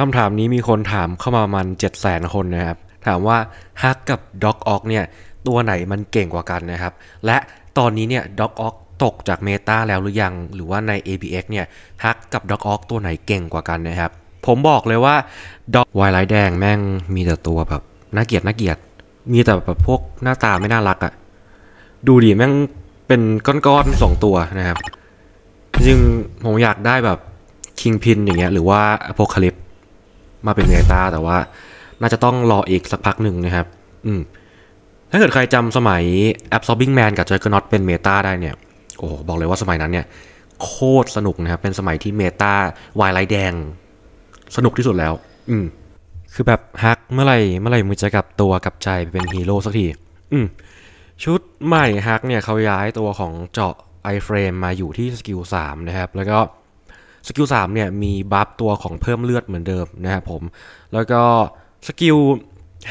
คำถามนี้มีคนถามเข้ามามันเจ็ดแสนคนนะครับถามว่าฮักกับด็อกออกเนี่ย ตัวไหนมันเก่งกว่ากันนะครับ และตอนนี้เนี่ยด็อกออกตกจากเมตาแล้วหรือยังหรือว่าใน ABX เนี่ยฮักกับด็อกออกตัวไหนเก่งกว่ากันนะครับ ผมบอกเลยว่าด็อกไวไลท์แดงแม่งมีแต่ตัวแบบน่าเกียดน่าเกียดมีแต่แบบพวกหน้าตาไม่น่ารักอะดูดิแม่งเป็นก้อนๆสองตัวนะครับจริงผมอยากได้แบบคิงพินอย่างเงี้ยหรือว่าอพคลิปมาเป็นเมตาแต่ว่าน่าจะต้องรออีกสักพักหนึ่งนะครับ อืมถ้าเกิดใครจำสมัย Absorbing Man กับ Juggernaut เป็นเมตาได้เนี่ย โอ้บอกเลยว่าสมัยนั้นเนี่ย โคตรสนุกนะครับ เป็นสมัยที่เมตาวายไลแดง สนุกที่สุดแล้ว อืมคือแบบฮักเมื่อไหร่เมื่อไหร่มือจะกลับตัวกลับใจไปเป็นฮีโร่สักทีอืมชุดใหม่ฮักเนี่ยเขาย้ายตัวของเจาะไอเฟรมมาอยู่ที่สกิล3นะครับแล้วก็สกิลสามเนี่ยมีบัฟตัวของเพิ่มเลือดเหมือนเดิมนะครับผม แล้วก็สกิล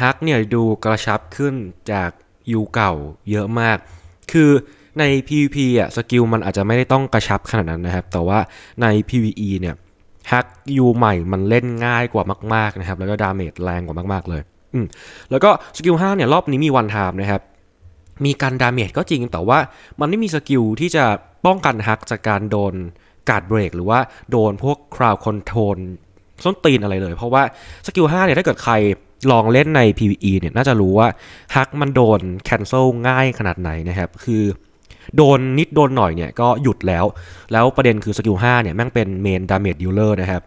ฮักเนี่ยดูกระชับขึ้นจากยูเก่าเยอะมาก คือใน PVP อ่ะสกิลมันอาจจะไม่ได้ต้องกระชับขนาดนั้นนะครับ แต่ว่าใน PVE เนี่ย ฮักยูใหม่มันเล่นง่ายกว่ามาก ๆ นะครับ แล้วก็ดาเมจแรงกว่ามาก ๆ เลย อืมแล้วก็สกิล5เนี่ยรอบนี้มีวันทามนะครับ มีการดาเมจก็จริงแต่ว่า มันไม่มีสกิลที่จะป้องกันฮักจากการโดนการดเบรกหรือว่าโดนพวกคราวคอนโทรลส้นตีนอะไรเลย เพราะว่าสกิล5เนี่ยถ้าเกิดใครลองเล่นใน PVE เนี่ยน่าจะรู้ว่าฮักมันโดนแคนเซิลง่ายขนาดไหนนะครับคือโดนนิดโดนหน่อยเนี่ยก็หยุดแล้ว แล้วประเด็นคือสกิล5เนี่ยแม่งเป็นเมนดาเมจดิลเลอร์นะครับ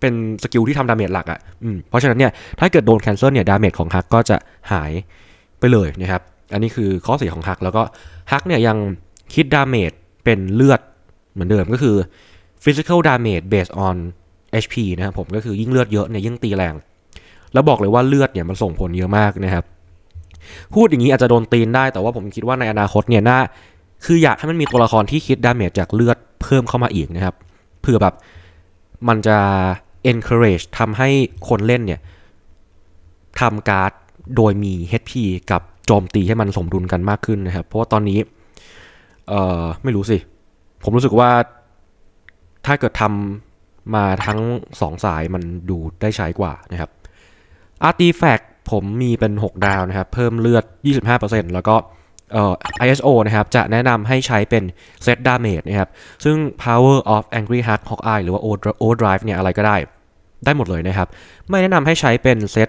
เป็นสกิลที่ทำดาเมจหลักอะ่ะเพราะฉะนั้นเนี่ยถ้าเกิดโดนแคนเซิลเนี่ยดาเมจของฮักก็จะหายไปเลยนะครับอันนี้คือข้อเสียของฮักแล้วก็ฮักเนี่ยยังคิดดาเมจเป็นเลือดเหมือนเดิมก็คือ physical damage based on HP นะครับผมก็คือยิ่งเลือดเยอะเนี่ยยิ่งตีแรง แล้วบอกเลยว่าเลือดเนี่ยมันส่งผลเยอะมากนะครับ พูดอย่างนี้อาจจะโดนตีนได้แต่ว่าผมคิดว่าในอนาคตเนี่ยน่าคืออยากให้มันมีตัวละครที่คิดดาเมจจากเลือดเพิ่มเข้ามาอีกนะครับเผื่อแบบมันจะ encourage ทำให้คนเล่นเนี่ยทำการ์ดโดยมี HP กับโจมตีให้มันสมดุลกันมากขึ้นนะครับเพราะว่าตอนนี้เอ่อไม่รู้สิผมรู้สึกว่าถ้าเกิดทำมาทั้งสองสายมันดูได้ใช้กว่านะครับอาร์ตีแฟกผมมีเป็น 6 ดาวนะครับเพิ่มเลือด 25%แล้วก็เอ่อ ISO นะครับจะแนะนำให้ใช้เป็น Set Damage นะครับซึ่ง Power of Angry Heart Hawkeye หรือว่า Overdrive เนี่ยอะไรก็ได้ ได้หมดเลยนะครับไม่แนะนำให้ใช้เป็นเซต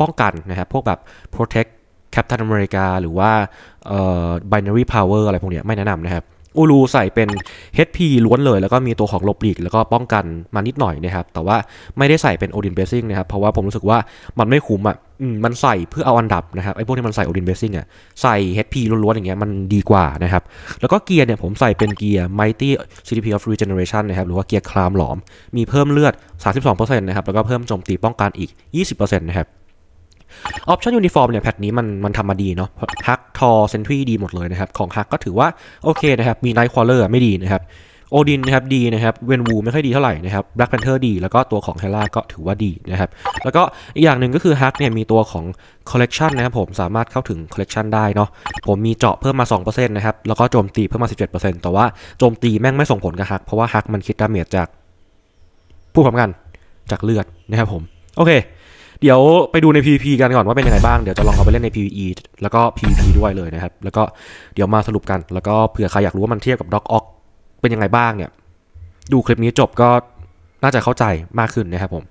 ป้องกันนะครับพวกแบบ Protect Captain America หรือว่าเอ่อ Binary Power อะไรพวกเนี้ยไม่แนะนำนะครับอูรูใส่เป็น HP ล้วนเลย แล้วก็มีตัวของลบหลีกแล้วก็ป้องกันมานิดหน่อยนะครับ แต่ว่าไม่ได้ใส่เป็นโอดินเบสซิ่งนะครับ เพราะว่าผมรู้สึกว่ามันไม่คุ้มอ่ะมันใส่เพื่อเอาอันดับนะครับ ไอ้พวกที่มันใส่โอดินเบสซิ่งอ่ะใส่ HP ล้วนๆอย่างเงี้ยมันดีกว่านะครับ แล้วก็เกียร์เนี่ยผมใส่เป็นเกียร์ Mighty CDP of Regeneration นะครับ หรือว่าเกียร์คลามหลอมมีเพิ่มเลือด 32%นะครับแล้วก็เพิ่มโจมตีป้องกันอีก 20%นะครับออปชั่นยูนิฟอร์มเนี่ยแพทนี้มันมันทำมาดีเนาะฮักทอเซนทรีดีหมดเลยนะครับของฮักก็ถือว่า โอเคนะครับ มีไนท์ควอลเลอร์ไม่ดีนะครับโอดินนะครับดีนะครับเวนวู ไม่ค่อยดีเท่าไหร่นะครับแบล็กแพนเทอร์ดี แล้วก็ตัวของเฮล่าก็ถือว่าดีนะครับแล้วก็อีกอย่างหนึ่งก็คือฮักเนี่ยมีตัวของคอลเลกชันนะครับผมสามารถเข้าถึงคอลเลกชันได้เนาะผมมีเจาะเพิ่มมา2%นะครับแล้วก็โจมตีเพิ่มมา 17%แต่ว่าโจมตีแม่งไม่ส่งผลกับฮักเพราะว่าฮักมันคิดดาเมจจากผู้พร้อมกันจากเลือดนะครับผมโอเคเดี๋ยวไปดูใน PVP กันก่อนว่าเป็นยังไงบ้างเดี๋ยวจะลองเอาไปเล่นใน PVE แล้วก็ PVP ด้วยเลยนะครับ แล้วก็เดี๋ยวมาสรุปกัน แล้วก็เผื่อใครอยากรู้ว่ามันเทียบกับด็อกออกเป็นยังไงบ้างเนี่ย ดูคลิปนี้จบก็น่าจะเข้าใจมากขึ้นนะครับผม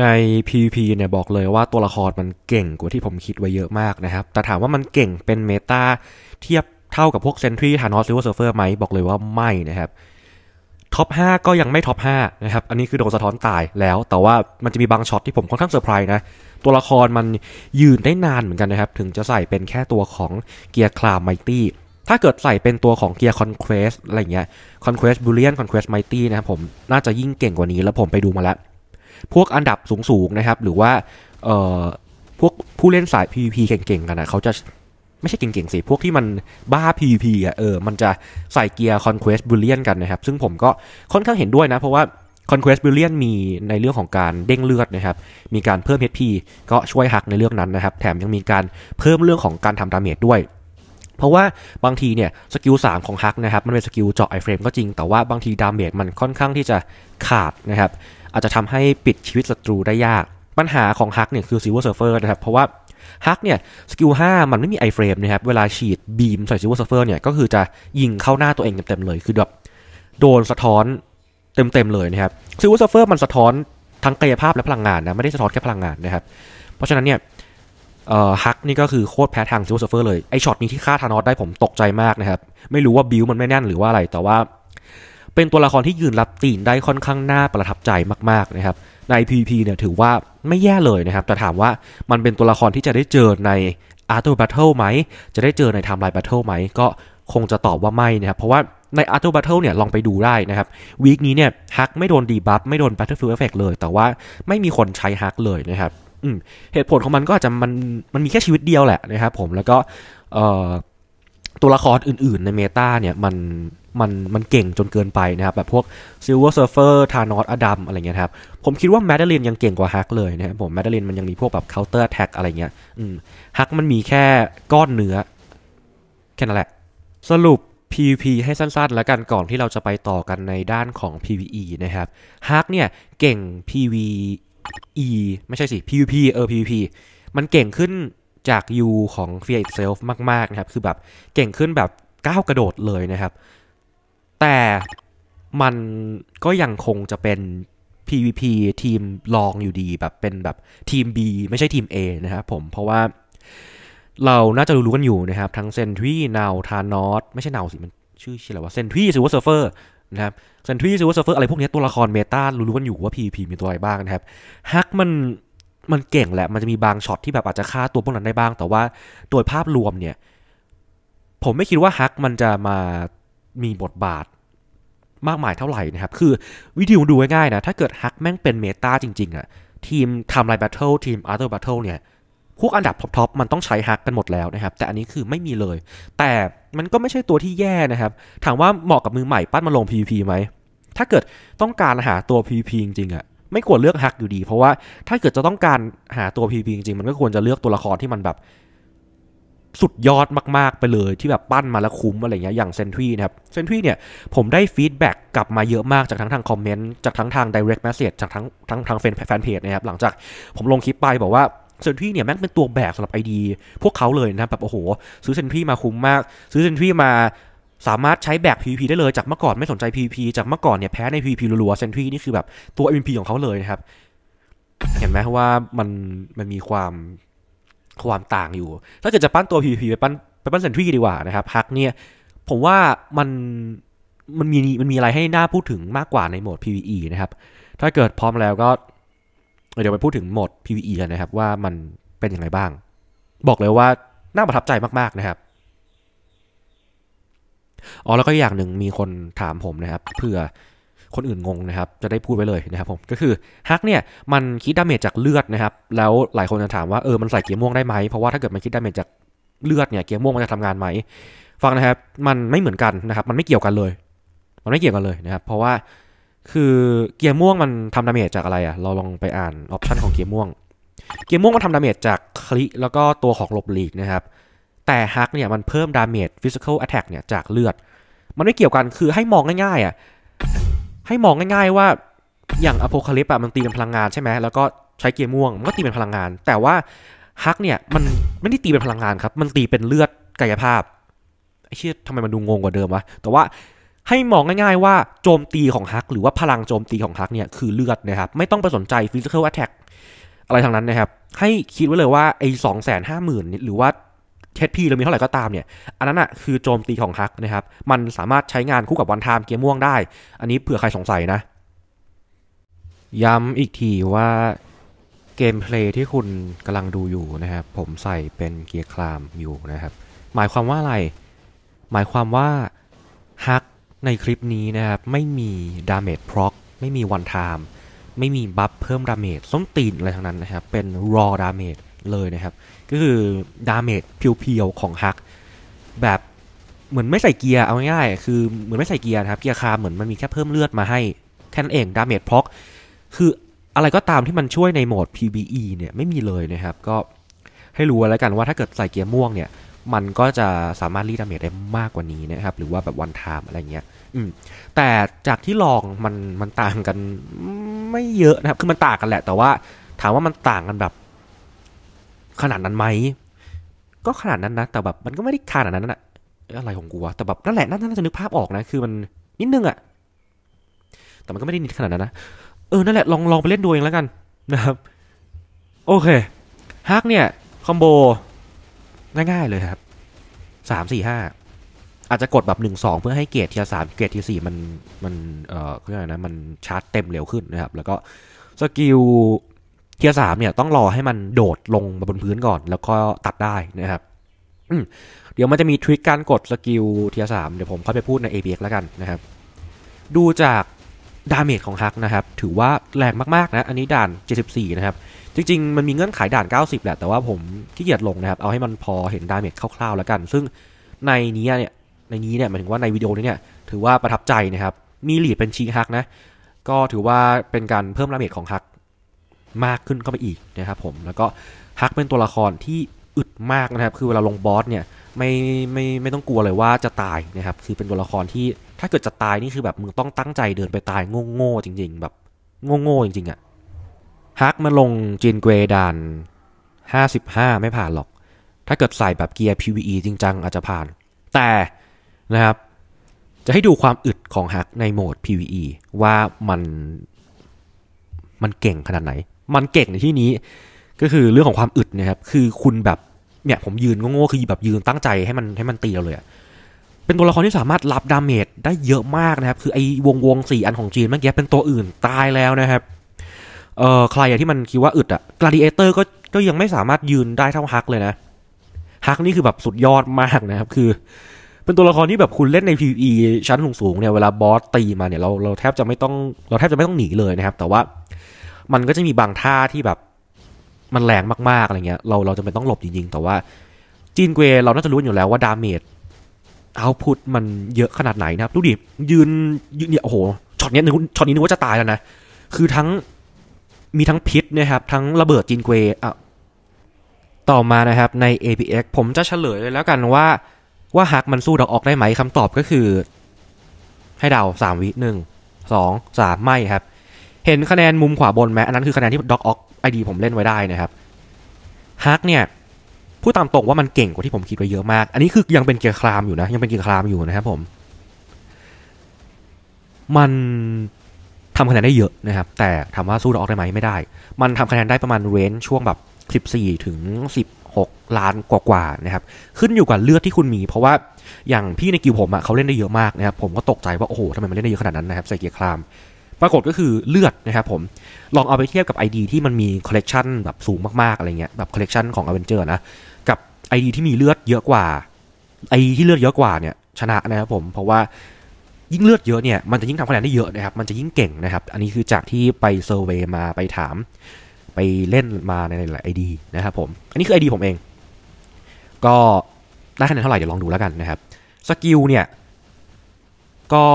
ใน PVP เนี่ยบอกเลยว่าตัวละครมันเก่งกว่าที่ผมคิดไว้เยอะมากนะครับ แต่ถามว่ามันเก่งเป็นเมตาเทียบเท่ากับพวกเซนทรีทานอสซิลเวอร์เซอร์ไหมบอกเลยว่าไม่นะครับท็อป 5 ก็ยังไม่ท็อป 5 นะครับ อันนี้คือโดนสะท้อนตายแล้ว แต่ว่ามันจะมีบางช็อตที่ผมค่อนข้างเซอร์ไพรส์นะ ตัวละครมันยืนได้นานเหมือนกันนะครับ ถึงจะใส่เป็นแค่ตัวของ เกียร์คลามไมตี้ ถ้าเกิดใส่เป็นตัวของเกียร์คอนเควสอะไรเงี้ย คอนเควสบูเลียนคอนเควสไมตี้นะครับผมน่าจะยิ่งเก่งกว่านี้แล้วผมไปดูมาแล้ว พวกอันดับสูงๆนะครับ หรือว่าพวกผู้เล่นสาย PVP เก่งๆกันนะเขาจะไม่ใช่เก่งๆสิ พวกที่มันบ้า PVP อ่ะเออมันจะใส่เกียร์ Conquest b r i l l i a n กันนะครับซึ่งผมก็ค่อนข้างเห็นด้วยนะ เพราะว่า Conquest b r i l l i a n มีในเรื่องของการเด้งเลือดนะครับมีการเพิ่ม HP ก็ช่วยหักในเรื่องนั้นนะครับ แถมยังมีการเพิ่มเรื่องของการทำดาเมจด้วย เพราะว่าบางทีเนี่ยสกิล 3 ของฮักนะครับมันเป็นสกิลเจาะไอเฟรมก็จริงแต่ว่าบางทีดาเมจมันค่อนข้างที่จะขาดนะครับอาจจะทำให้ปิดชีวิตศัตรูได้ยาก ปัญหาของฮักเนี่ยคือซิลเวอร์เซิร์ฟเฟอร์นะครับเพราะว่าฮักเนี่ยสกิลห้ามันไม่มีไอเฟรมนะครับเวลาฉีดบีมใส่ซิวเวอร์ซัฟเฟอร์เนี่ยก็คือจะยิงเข้าหน้าตัวเองเต็มๆเลย คือแบบโดนสะท้อนเต็มๆเลยนะครับซิวเวอร์ซัฟเฟอร์มันสะท้อนทั้งกายภาพและพลังงานนะไม่ได้สะท้อนแค่พลังงานนะครับเพราะฉะนั้นเนี่ยฮักนี่ก็คือโคตรแพ้ทางซิวเวอร์ซัฟเฟอร์เลยไอช็อตนี้ที่ฆ่าธานอสได้ผมตกใจมากนะครับไม่รู้ว่าบิวมันไม่แน่นหรือว่าอะไร แต่ว่าเป็นตัวละครที่ยืนรับตีนได้ค่อนข้างน่าประทับใจมาก ๆ นะครับ ใน p p เนี่ยถือว่าไม่แย่เลยนะครับ แต่ถามว่ามันเป็นตัวละครที่จะได้เจอในอาร์ตูบัตเทิลไหม จะได้เจอในไทม์ไลน์บัตเทิลไหมก็คงจะตอบว่าไม่นะครับเพราะว่าในอาร์ตูบัตเทิลเนี่ยลองไปดูได้นะครับวีคนี้เนี่ยฮักไม่โดนดีบัฟไม่โดน b a t เทิลฟิลเอฟเฟกเลย แต่ว่าไม่มีคนใช้ฮักเลยนะครับเหตุผลของมันก็อาจจะมันมันมีแค่ชีวิตเดียวแหละนะครับผมแล้วก็ตัวละครอื่น ๆในเมตาเนี่ยมันมันมันเก่งจนเกินไปนะครับ แบบพวกซิลเวอร์เซิร์ฟเฟอร์ทานอสอดัมอะไรเงี้ยครับ ผมคิดว่าแมดเดลินยังเก่งกว่าฮักเลยนะครับผมแมดเดลินมันยังมีพวกแบบเคาน์เตอร์แท็กอะไรเงี้ย อืมฮักมันมีแค่ก้อนเนื้อ แค่นั้นแหละ สรุป PVP ให้สั้นๆ แล้วกันก่อนที่เราจะไปต่อกันในด้านของ PVE นะครับฮักเนี่ยเก่ง PVE ไม่ใช่สิ PVP เออ PVP มันเก่งขึ้นจาก U ของ Fear Itself มากๆนะครับ คือแบบเก่งขึ้นแบบก้าวกระโดดเลยนะครับแต่มันก็ยังคงจะเป็น PVP ทีมรองอยู่ดีแบบเป็นแบบทีม B ไม่ใช่ทีม A นะครับผมเพราะว่าเราน่าจะรู้กันอยู่นะครับ ทั้งเซนทรีนาวทานอสไม่ใช่นาวสิ มันชื่อชื่ออะไรวะเซนทรีซิวเซิร์ฟเฟอร์นะครับเซนทรีซิวเซิร์ฟเฟอร์อะไรพวกนี้ตัวละครเมตารู้กันอยู่ว่า PVP มีตัวอะไรบ้างนะครับฮักมันมันเก่งแหละมันจะมีบางช็อตที่แบบอาจจะฆ่าตัวพวกนั้นได้บ้างแต่ว่าโดยภาพรวมเนี่ยผมไม่คิดว่าฮักมันจะมามีบทบาทมากมายเท่าไหร่นะครับ คือวิธีดูง่ายๆนะ ถ้าเกิดฮักแม่งเป็นเมตาจริงๆอะทีมทำไลน์แบทเทิลทีมอาร์เตอร์แบทเทิลเนี่ย พวกอันดับท็อปๆมันต้องใช้ฮักกันหมดแล้วนะครับ แต่อันนี้คือไม่มีเลย แต่มันก็ไม่ใช่ตัวที่แย่นะครับ ถามว่าเหมาะกับมือใหม่ปั้นมาลง PVP ไหม ถ้าเกิดต้องการหาตัว PVP จริงๆอะไม่ควรเลือกฮักอยู่ดี เพราะว่าถ้าเกิดจะต้องการหาตัว PVP จริงๆมันก็ควรจะเลือกตัวละครที่มันแบบสุดยอดมากๆไปเลย ที่แบบปั้นมาแล้วคุ้มอะไรเงี้ยอย่างเซนทรีนะครับเซนทรีเนี่ย ผมได้ฟีดแบ็กกลับมาเยอะมากจากทั้งทางคอมเมนต์จากทั้งทางดิเรกแมสเซจจากทั้งทั้งทางแฟนเพจนะครับ หลังจากผมลงคลิปไปบอกว่าเซนทรีเนี่ยแม่งเป็นตัวแบกสำหรับไอดีพวกเขาเลยนะแบบโอ้โห ซื้อเซนทรีมาคุ้มมาก ซื้อเซนทรีมาสามารถใช้แบก PVP ได้เลยจากเมื่อก่อนไม่สนใจ PVP จากเมื่อก่อนเนี่ยแพ้ใน PVP รัวๆเซนทรีนี่คือแบบ ตัว MVP ของเขาเลยนะครับ เห็นไหมว่ามันมันมีความความต่างอยู่ ถ้าเกิดจะปั้นตัว PVP ไปปั้นไปปั้นเซนทรีดีกว่านะครับ ฮักเนี่ยผมว่ามันมันมีมันมีอะไรให้น่าพูดถึงมากกว่าในโหมด PVE นะครับ ถ้าเกิดพร้อมแล้วก็เดี๋ยวไปพูดถึงโหมด PVE กันนะครับว่ามันเป็นยังไงบ้าง บอกเลยว่าน่าประทับใจมาก ๆ นะครับอ๋อแล้วก็อย่างหนึ่งมีคนถามผมนะครับเผื่อคนอื่นงงนะครับ จะได้พูดไว้เลยนะครับผม ก็คือฮักเนี่ยมันคิดดาเมจจากเลือดนะครับ แล้วหลายคนจะถามว่าเออ มันใส่เกียร์ม่วงได้ไหม เพราะว่าถ้าเกิดมันคิดดาเมจจากเลือดเนี่ยเกียร์ม่วงมันจะทำงานไหม ฟังนะครับ มันไม่เหมือนกันนะครับ มันไม่เกี่ยวกันเลย มันไม่เกี่ยวกันเลยนะครับ เพราะว่าคือเกียร์ม่วงมันทำดาเมจจากอะไรอะ่ะ เราลองไปอ่านออปชันของเกียร์ม่วง เกียร์ม่วงมันทำดาเมจจากคลิแล้วก็ตัวของหลบหลีกนะครับ แต่ฮักเนี่ยมันเพิ่มดาเมจฟิสิกอลแอทแทกเนี่ยจากเลือด มันไม่เกี่ยวกัน คือให้มองง่ายๆอะ่ะให้มองง่ายๆว่าอย่างอโพคาลิปอะมันตีเป็นพลังงานใช่ไหมแล้วก็ใช้เกียร์ม่วงมันก็ตีเป็นพลังงานแต่ว่าฮักเนี่ยมันไม่ได้ตีเป็นพลังงานครับมันตีเป็นเลือดกายภาพไอ้เชี่ยทำไมมันดูงงกว่าเดิมวะแต่ว่าให้มองง่ายๆ ว่าโจมตีของฮักหรือว่าพลังโจมตีของฮักเนี่ยคือเลือดนะครับไม่ต้องไปสนใจฟิสิกอลแอทแทกอะไรทางนั้นนะครับให้คิดไว้เลยว่าไอ้สองแสนห้าหมื่นหรือว่าเทสพีเรามีเท่าไหร่ก็ตามเนี่ย อันนั้นอะคือโจมตีของฮักนะครับมันสามารถใช้งานคู่กับวันไทม์เกียร์ม่วงได้ อันนี้เผื่อใครสงสัยนะ ย้ำอีกทีว่าเกมเพลย์ที่คุณกำลังดูอยู่นะครับ ผมใส่เป็นเกียร์คลามอยู่นะครับ หมายความว่าอะไรหมายความว่าฮักในคลิปนี้นะครับ ไม่มีดาเมจพร็อกไม่มีวันไทม์ไม่มีบัฟเพิ่มดาเมจส้มตีนอะไรทั้งนั้นนะครับเป็นรอดาเมจเลยนะครับก็คือดาเมจเพียวๆ ของฮักแบบเหมือนไม่ใส่เกียร์เอาง่ายๆ คือเหมือนไม่ใส่เกียร์นะครับเกียร์คาเหมือนมันมีแค่เพิ่มเลือดมาให้แค่นั้นเองดาเมจพอกคืออะไรก็ตามที่มันช่วยในโหมด PVE เนี่ยไม่มีเลยนะครับก็ให้รู้แล้วกันว่าถ้าเกิดใส่เกียร์ม่วงเนี่ยมันก็จะสามารถรีดดาเมจได้มากกว่านี้นะครับ หรือว่าแบบวันไทม์อะไรเงี้ยอืมแต่จากที่ลองมันมันต่างกันไม่เยอะนะครับคือมันต่างกันแหละ แต่ว่าถามว่ามันต่างกันแบบขนาดนั้นไหมก็ขนาดนั้นนะแต่แบบมันก็ไม่ได้ขนาดนั้นนะอะไรของกูวะแต่แบบนั่นแหละน่าจะนึกภาพออกนะคือมันนิดนึงอะแต่มันก็ไม่ได้นิดขนาดนั้นนะ เออนั่นแหละลองลองไปเล่นดูเองแล้วกัน นะครับโอเคฮักเนี่ยคอมโบง่ายๆ เลยครับสามสี่ห้าอาจจะกดแบบหนึ่งสองเพื่อให้เกรดทีสามเกรดทีสี่มันมันเอ่อเรียกอะไรนะมันชาร์จเต็มเร็วขึ้นนะครับ แล้วก็สกิลเกียร์สามเนี่ยต้องรอให้มันโดดลงมาบนพื้นก่อน แล้วก็ตัดได้นะครับ เดี๋ยวมันจะมีทริคการกดสกิลเทียสามเดี๋ยวผมค่อยไปพูดใน ABX แล้วกันนะครับ ดูจากดาเมจของฮักนะครับ ถือว่าแรงมากๆนะ อันนี้ด่าน 74 นะครับ จริงๆมันมีเงื่อนไขด่าน 90 แหละ แต่ว่าผมขี้เกียจลงนะครับ เอาให้มันพอเห็นดาเมจคร่าวๆแล้วกัน ซึ่งในนี้เนี่ยในนี้เนี่ยหมายถึงว่าในวิดีโอนี้เนี่ยถือว่าประทับใจนะครับ มีหลีดเป็นชีฮักนะก็ถือว่าเป็นการเพิ่มดาเมจของฮักมากขึ้นเข้าไปอีกนะครับผม แล้วก็ฮักเป็นตัวละครที่อึดมากนะครับ คือเวลาลงบอสเนี่ย ไม่ไม่ไม่ต้องกลัวเลยว่าจะตายนะครับ คือเป็นตัวละครที่ถ้าเกิดจะตายนี่คือแบบมึงต้องตั้งใจเดินไปตายโง่ๆจริง ๆ แบบ โง่ๆจริง ๆอะ่ะฮักมาลงจีนเกรดาน55 ไม่ผ่านหรอก ถ้าเกิดใส่แบบเกียร์ PVE จริงจังอาจจะผ่านแต่นะครับจะให้ดูความอึดของฮักในโหมด PVE ว่ามันมันเก่งขนาดไหนมันเก่งในที่นี้ก็คือเรื่องของความอึดนะครับ คือคุณแบบเนี่ยผมยืนโง่ๆคือแบบยืนตั้งใจให้มันให้มันตีเราเลยอะเป็นตัวละครที่สามารถรับดาเมจได้เยอะมากนะครับ คือไอ้วงวงสี่อันของจีนเมื่อกี้เป็นตัวอื่นตายแล้วนะครับ เอ่อใครที่มันคิดว่าอึดอะกราดิเอเตอร์ก็ก็ยังไม่สามารถยืนได้เท่าฮักเลยนะฮักนี่คือแบบสุดยอดมากนะครับ คือเป็นตัวละครที่แบบคุณเล่นใน PVE ชั้นสูงๆเนี่ยเวลาบอสตีมาเนี่ยเราเราแทบจะไม่ต้องเราแทบจะไม่ต้องหนีเลยนะครับ แต่ว่ามันก็จะมีบางท่าที่แบบ มันแรงมากๆ อะไรเงี้ย เราเราจะเป็นต้องหลบจริง ๆ แต่ว่าจีนเกวเราน่าจะรู้อยู่แล้วว่าดาเมจเอาพุทมันเยอะขนาดไหนนะครับดูดิยืนยืนเนี่ยโอ้โหช็อตนี้นึกช็อตนี้นึกว่าจะตายแล้วนะ คือทั้งมีทั้งพิษนะครับ ทั้งระเบิดจีนเกวอ่ะต่อมานะครับใน APX ผมจะเฉลยเลยแล้วกันว่า ว่าฮักมันสู้ดอกออกได้ไหมคำตอบก็คือ ให้เดาสามวิหนึ่งสองสามไม่ครับเห็นคะแนนมุมขวาบนไหมอันนั้นคือคะแนนที่ด็อกออกไอดีผมเล่นไว้ได้นะครับฮักเนี่ยพูดตามตรงว่ามันเก่งกว่าที่ผมคิดไว้เยอะมาก อันนี้คือยังเป็นเกียร์คลามอยู่นะยังเป็นเกียร์คลามอยู่นะครับผม มันทำคะแนนได้เยอะนะครับ แต่ถามว่าสู้ดอกได้ไหมไม่ได้ มันทำคะแนนได้ประมาณเรนจ์ช่วงแบบ 14 ถึง 16 ล้านกว่าๆนะครับ ขึ้นอยู่กับเลือดที่คุณมี เพราะว่าอย่างพี่ในกิวผมอะ่ะเขาเล่นได้เยอะมากนะครับผมก็ตกใจว่าโอ้โหทำไมมันเล่นได้เยอะขนาดนั้นนะครับใส่เกียร์คลามปรากฏก็คือเลือด นะครับผมลองเอาไปเทียบกับ ID ที่มันมีคอลเลกชันแบบสูงมากๆอะไรเงี้ยแบบคอลเลกชันของอเวนเจอร์นะ กับ ID ที่มีเลือดเยอะกว่า ID ที่เลือดเยอะกว่าเนี่ย ชนะนะครับผมเพราะว่า ยิ่งเลือดเยอะเนี่ยมันจะยิ่งทำคะแนนได้เยอะนะครับมันจะยิ่งเก่งนะครับอันนี้คือจากที่ไปเซอร์เวย์มาไปถามไปเล่นมาในหลายไอดีนะครับผมอันนี้คือ ID ผมเอง ก็ได้คะแนนเท่าไหร่เดี๋ยวลองดูแล้วกันนะครับสกิลเนี่ย ก็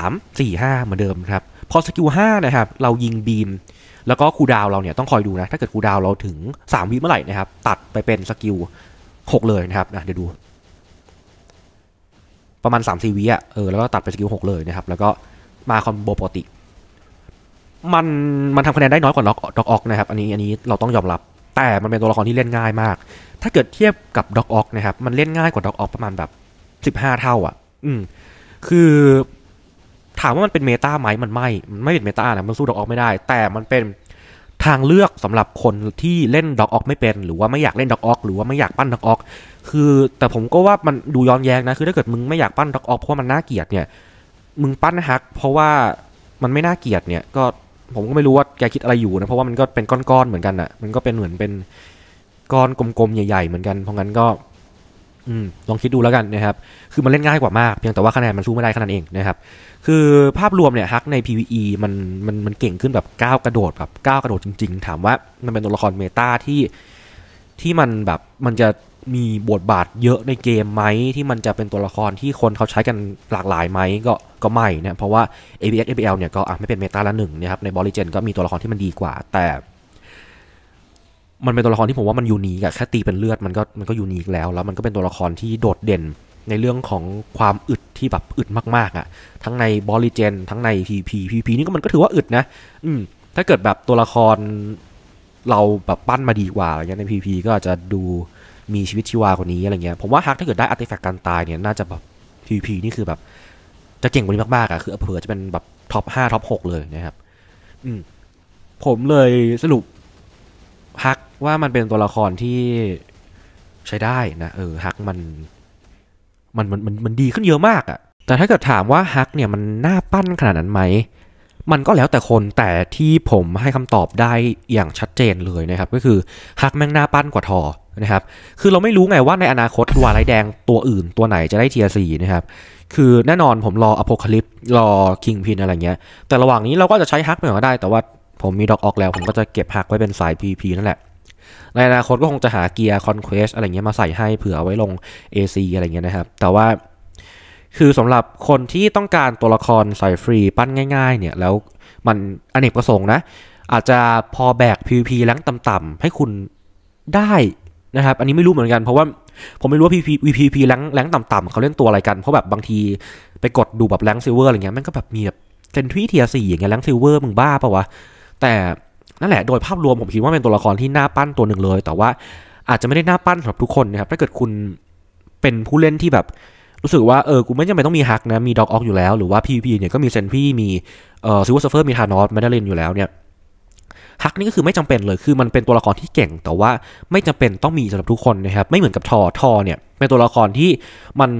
3 4 5เหมือนเดิมครับ พอสกิล5นะครับ เรายิงบีม แล้วก็คูดาวเราเนี่ยต้องคอยดูนะ ถ้าเกิดคูดาวเราถึง 3 วิเมื่อไหร่นะครับ ตัดไปเป็นสกิล 6 เลยนะครับนะเดี๋ยวดู ประมาณ 3 4วิอ่ะ เออ แล้วก็ตัดไปสกิล 6 เลยนะครับ แล้วก็มาคอมโบปกติ มัน มันทำคะแนนได้น้อยกว่าด็อกด็อกออกนะครับ อันนี้ อันนี้เราต้องยอมรับ แต่มันเป็นตัวละครที่เล่นง่ายมาก ถ้าเกิดเทียบกับด็อกออกนะครับ มันเล่นง่ายกว่าด็อกออก ประมาณแบบ15เท่า อ่ะ อืม คือถามว่ามันเป็นเมตาไหมมันไม่มันไม่เป็นเมตานะมันสู้ดอกออกไม่ได้ แต่มันเป็นทางเลือกสำหรับคนที่เล่นดอกออกไม่เป็น หรือว่าไม่อยากเล่นดอกออกหรือว่าไม่อยากปั้นดอกออก คือแต่ผมก็ว่ามันดูย้อนแย้งนะคือถ้าเกิดมึงไม่อยากปั้นดอกออกเพราะมันน่าเกียดเนี่ยมึงปั้นฮักเพราะว่ามันไม่น่าเกียดเนี่ย ก็ผมก็ไม่รู้ว่าแกคิดอะไรอยู่นะเพราะว่ามันก็เป็นก้อนๆเหมือนกันอนะ่ะ มันก็เป็นเหมือนเป็น ก้อนกลมๆใหญ่ๆเหมือนกันเพราะงั้นก็ลองคิดดูแล้วกันนะครับ คือมันเล่นง่ายกว่ามาก เพียงแต่ว่าคะแนนมันสู้ไม่ได้ขนาดเองนะครับ คือภาพรวมเนี่ยฮักใน PVE มันมันมันเก่งขึ้นแบบก้าวกระโดดแบบก้าวกระโดดจริงๆ ถามว่ามันเป็นตัวละครเมตาที่ที่มันแบบมันจะมีบทบาทเยอะในเกมไหม ที่มันจะเป็นตัวละครที่คนเขาใช้กันหลากหลายไหมก็ก็ไม่นะเพราะว่า ABX ABL เนี่ย ก็อ่ะไม่เป็นเมตาละหนึ่งนะครับ ในบอลลีเจนก็มีตัวละครที่มันดีกว่า แต่มันเป็นตัวละครที่ผมว่ามันยูนีกับแค่ตีเป็นเลือดมันก็มันก็ยูนีกแล้ว แล้ว มันก็เป็นตัวละครที่โดดเด่นในเรื่องของความอึดที่แบบอึดมากๆอะ่ะ ทั้งในบอลิเจน ทั้งในพพีีพีพีนี่ก็มันก็ถือว่าอึดนะอืม ถ้าเกิดแบบตัวละคร เราแบบปั้นมาดีกว่าอะไรเงี้ยในพีพีก็อาจจะดูมีชีวิตชีวากว่านี้อะไรเงี้ย ผมว่าฮักถ้าเกิดได้อาร์ติแฟกต์การตายเนี่ยน่าจะแบบพีพีนี่คือแบบ จะเก่งกว่านี้มากๆอะ่ะ คือเผื่อจะเป็นแบบท็อปห้าท็อปหกเลยนะครับอืมผมเลยสรุปฮักว่ามันเป็นตัวละครที่ใช้ได้นะเออฮักมันมันมันมัน มันดีขึ้นเยอะมากอะ่ะแต่ถ้าเกิดถามว่าฮักเนี่ยมันน่าปั้นขนาดนั้นไหม มันก็แล้วแต่คนแต่ที่ผมให้คำตอบได้อย่างชัดเจนเลยนะครับ ก็คือฮักแม่งน่าปั้นกว่าทอนะครับ คือเราไม่รู้ไงว่าในอนาคตวาไรแดงตัวอื่นตัวไหนจะได้เทียสีนะครับ คือแน่นอนผมรออพอลิปรอคิงพินอะไรเงี้ยแต่ระหว่างนี้เราก็จะใช้ฮักไปก็ได้แต่ว่าผมมีด็อกออกแล้วผมก็จะเก็บหักไว้เป็นสาย p p นั่นแหละ ในอนาคตก็คงจะหาเกียร์คอนเควสอะไรเงี้ยมาใส่ให้เผื่อไว้ลง AC อะไรเงี้ยนะครับ แต่ว่าคือสำหรับคนที่ต้องการตัวละครใส่ฟรีปั้นง่าย ๆ เนี่ย แล้วมันอนเนกประสงค์นะ อาจจะพอแบก PVP แางต่ำๆให้คุณได้นะครับ อันนี้ไม่รู้เหมือนกันเพราะว่าผมไม่รู้ว่า p พ p VPP แรงแรงต่ำๆเขาเล่นตัวอะไรกันเพราะแบบบางทีไปกดดูแบบแรงซิลเวอร์อะไรเงี้ยมันก็แบบมีแบบเซนทรีเทียสี่อย่างเงี้ยแรงซิลเวอร์มึงบ้าปะวะแต่นั่นแหละโดยภาพรวมผมคิดว่าเป็นตัวละครที่น่าปั้นตัวหนึ่งเลย แต่ว่าอาจจะไม่ได้น่าปั้นสำหรับทุกคนนะครับถ้าเกิดคุณเป็นผู้เล่นที่แบบ รู้สึกว่าเออกูไม่จำเป็นต้องมีฮักนะมีด็อกออกอยู่แล้ว หรือว่าพีพีเนี่ยก็มีเซนพี่มีเอ่อซิวเวอร์เซฟอร์มีธานอสแมดเลนอยู่แล้ว เนี่ยฮักนี่ก็คือไม่จำเป็นเลย คือมันเป็นตัวละครที่เก่งแต่ว่าไม่จำเป็นต้องมีสำหรับทุกคนนะครับไม่เหมือนกับทอทอ เนี่ยเป็นตัวละครที่มัน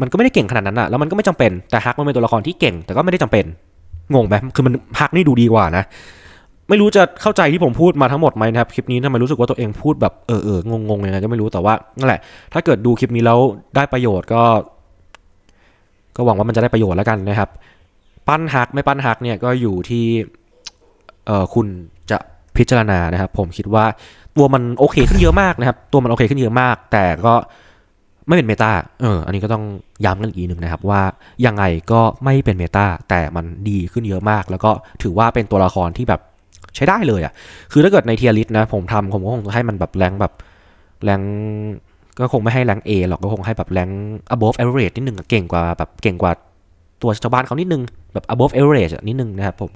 มันก็ไม่ได้เก่งขนาดนั้นอะแล้วมันก็ไม่จำเป็นแต่ฮักมันเป็นตัวละครที่เก่งแต่ก็ไม่ได้จำเป็นงงไหมคือมันฮักนี่ดูดีกว่านะไม่รู้จะเข้าใจที่ผมพูดมาทั้งหมดไหมนะครับคลิปนี้ทำไมรู้สึกว่าตัวเองพูดแบบเออเอองงงยังไงก็ไม่รู้แต่ว่า นั่นแหละ ถ้าเกิดดูคลิปนี้แล้วได้ประโยชน์ก็ ก็หวังว่ามันจะได้ประโยชน์แล้วกันนะครับ ปั้นหักไม่ปั้นหักเนี่ยก็อยู่ที่เออคุณจะพิจารณานะครับ ผมคิดว่าตัวมันโอเค ขึ้นเยอะมากนะครับ ตัวมันโอเค ขึ้นเยอะมาก แต่ก็ไม่เป็นเมตาเอออันนี้ก็ต้องย้ำกันอีกทีหนึ่งนะครับ ว่ายังไงก็ไม่เป็นเมตาแต่มันดีขึ้นเยอะมาก แล้วก็ถือว่าเป็นตัวละครที่แบบใช้ได้เลยอะ่ะ คือถ้าเกิดในเทียริสนะ ผมทำผมก็คงให้มันแบบแรงแบบ แรงก็คงไม่ให้แรง A หรอก ก็คงให้แบบแรง above average นิดนึงเก่งกว่าแบบเก่งกว่าตัวชาวบ้านเขานิดนึงแบบ above average นิดนึงนะครับผม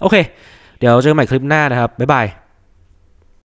โอเค เดี๋ยวเจอกันใหม่คลิปหน้านะครับ บ๊ายบาย